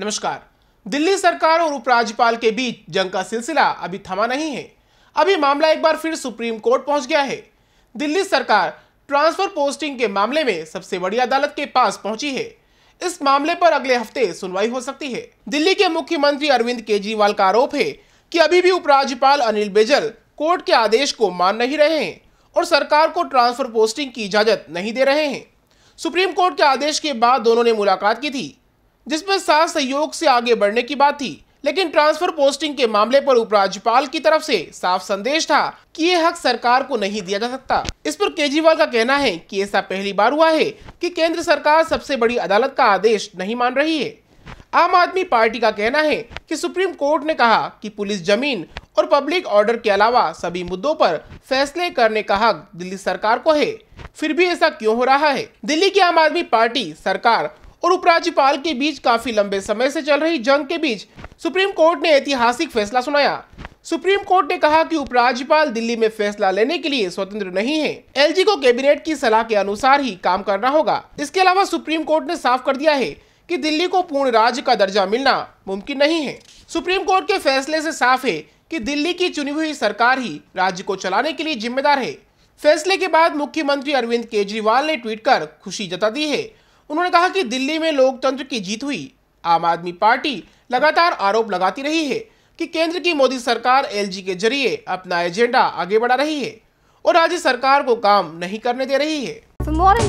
नमस्कार दिल्ली सरकार और उपराज्यपाल के बीच जंग का सिलसिला अभी थमा नहीं है अभी मामला एक बार फिर सुप्रीम कोर्ट पहुंच गया है दिल्ली सरकार ट्रांसफर पोस्टिंग के मामले में सबसे बड़ी अदालत के पास पहुंची है इस मामले पर अगले हफ्ते सुनवाई हो सकती है दिल्ली के मुख्यमंत्री अरविंद केजरीवाल का आरोप है कि अभी भी उपराज्यपाल अनिल बेजल कोर्ट के आदेश को मान नहीं रहे हैं और सरकार को ट्रांसफर पोस्टिंग की इजाजत नहीं दे रहे हैं सुप्रीम कोर्ट के आदेश के बाद दोनों ने मुलाकात की थी जिसमें साथ सहयोग से आगे बढ़ने की बात थी लेकिन ट्रांसफर पोस्टिंग के मामले पर उपराज्यपाल की तरफ से साफ संदेश था कि ये हक सरकार को नहीं दिया जा सकता इस पर केजरीवाल का कहना है कि ऐसा पहली बार हुआ है कि केंद्र सरकार सबसे बड़ी अदालत का आदेश नहीं मान रही है आम आदमी पार्टी का कहना है कि सुप्रीम कोर्ट ने कहा कि पुलिस जमीन और पब्लिक ऑर्डर के अलावा सभी मुद्दों पर फैसले करने का हक दिल्ली सरकार को है फिर भी ऐसा क्यों हो रहा है दिल्ली की आम आदमी पार्टी सरकार और उपराज्यपाल के बीच काफी लंबे समय से चल रही जंग के बीच सुप्रीम कोर्ट ने ऐतिहासिक फैसला सुनाया सुप्रीम कोर्ट ने कहा कि उपराज्यपाल दिल्ली में फैसला लेने के लिए स्वतंत्र नहीं है एलजी को कैबिनेट की सलाह के अनुसार ही काम करना होगा इसके अलावा सुप्रीम कोर्ट ने साफ कर दिया है कि दिल्ली को पूर्ण राज्य का दर्जा मिलना मुमकिन नहीं है सुप्रीम कोर्ट के फैसले से साफ है कि दिल्ली की चुनी हुई सरकार ही राज्य को चलाने के लिए जिम्मेदार है फैसले के बाद मुख्यमंत्री अरविंद केजरीवाल ने ट्वीट कर खुशी जता दी है उन्होंने कहा कि दिल्ली में लोकतंत्र की जीत हुई आम आदमी पार्टी लगातार आरोप लगाती रही है कि केंद्र की मोदी सरकार एलजी के जरिए अपना एजेंडा आगे बढ़ा रही है और राज्य सरकार को काम नहीं करने दे रही है